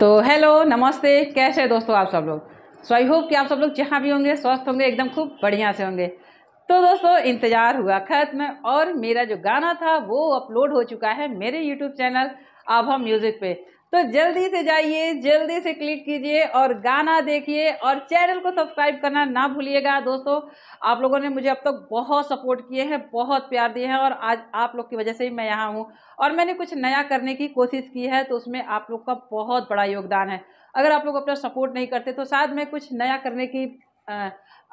तो हेलो नमस्ते कैसे हैं दोस्तों आप सब लोग सो आई होप कि आप सब लोग जहाँ भी होंगे स्वस्थ होंगे एकदम खूब बढ़िया से होंगे तो दोस्तों इंतज़ार हुआ ख़त्म और मेरा जो गाना था वो अपलोड हो चुका है मेरे यूट्यूब चैनल अब हम म्यूज़िक पे तो जल्दी से जाइए जल्दी से क्लिक कीजिए और गाना देखिए और चैनल को सब्सक्राइब करना ना भूलिएगा दोस्तों आप लोगों ने मुझे अब तक तो बहुत सपोर्ट किए हैं बहुत प्यार दिए हैं और आज आप लोग की वजह से ही मैं यहाँ हूँ और मैंने कुछ नया करने की कोशिश की है तो उसमें आप लोग का बहुत बड़ा योगदान है अगर आप लोग अपना सपोर्ट नहीं करते तो शायद मैं कुछ नया करने की आ,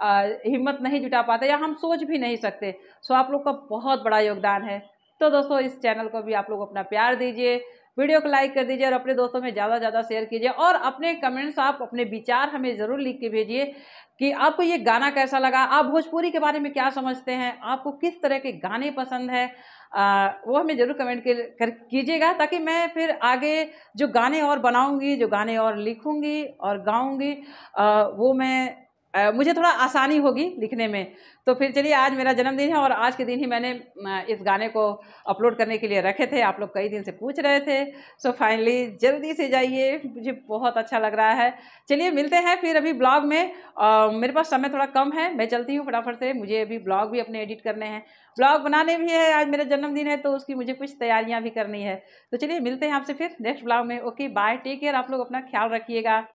आ, हिम्मत नहीं जुटा पाता या हम सोच भी नहीं सकते सो आप लोग का बहुत बड़ा योगदान है तो दोस्तों इस चैनल को भी आप लोग अपना प्यार दीजिए वीडियो को लाइक कर दीजिए और अपने दोस्तों में ज़्यादा से ज़्यादा शेयर कीजिए और अपने कमेंट्स आप अपने विचार हमें ज़रूर लिख के भेजिए कि आपको ये गाना कैसा लगा आप भोजपुरी के बारे में क्या समझते हैं आपको किस तरह के गाने पसंद हैं वो हमें ज़रूर कमेंट कर कीजिएगा ताकि मैं फिर आगे जो गाने और बनाऊँगी जो गाने और लिखूँगी और गाऊँगी वो मैं मुझे थोड़ा आसानी होगी लिखने में तो फिर चलिए आज मेरा जन्मदिन है और आज के दिन ही मैंने इस गाने को अपलोड करने के लिए रखे थे आप लोग कई दिन से पूछ रहे थे सो so फाइनली जल्दी से जाइए मुझे बहुत अच्छा लग रहा है चलिए मिलते हैं फिर अभी ब्लॉग में आ, मेरे पास समय थोड़ा कम है मैं चलती हूँ फटाफट से मुझे अभी ब्लॉग भी अपने एडिट करने हैं ब्लॉग बनाने भी है आज मेरा जन्मदिन है तो उसकी मुझे कुछ तैयारियाँ भी करनी है तो चलिए मिलते हैं आपसे फिर नेक्स्ट ब्लॉग में ओके बाय टेक केयर आप लोग अपना ख्याल रखिएगा